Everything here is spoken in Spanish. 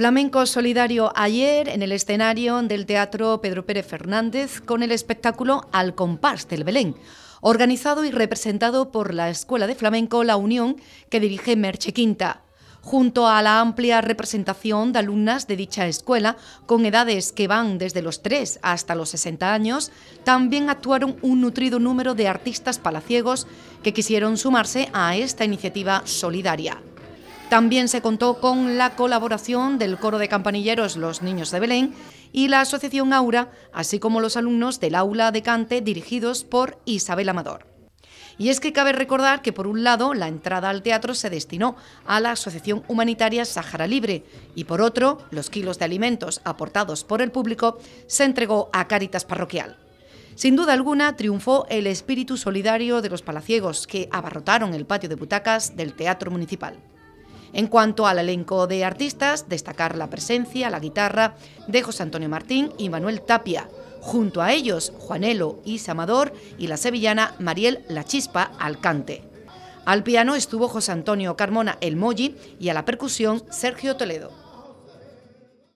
Flamenco Solidario ayer en el escenario del Teatro Pedro Pérez Fernández con el espectáculo Al compás del Belén, organizado y representado por la Escuela de Flamenco La Unión que dirige Merche Quinta junto a la amplia representación de alumnas de dicha escuela, con edades que van desde los 3 hasta los 60 años, también actuaron un nutrido número de artistas palaciegos que quisieron sumarse a esta iniciativa solidaria. También se contó con la colaboración del coro de campanilleros Los Niños de Belén y la Asociación Aura, así como los alumnos del aula de cante dirigidos por Isabel Amador. Y es que cabe recordar que, por un lado, la entrada al teatro se destinó a la Asociación Humanitaria Sahara Libre y, por otro, los kilos de alimentos aportados por el público se entregó a Cáritas Parroquial. Sin duda alguna, triunfó el espíritu solidario de los palaciegos que abarrotaron el patio de butacas del Teatro Municipal. En cuanto al elenco de artistas, destacar la presencia, la guitarra de José Antonio Martín y Manuel Tapia. Junto a ellos, Juanelo y Samador y la sevillana Mariel La Chispa Alcante. Al piano estuvo José Antonio Carmona El Molli y a la percusión Sergio Toledo.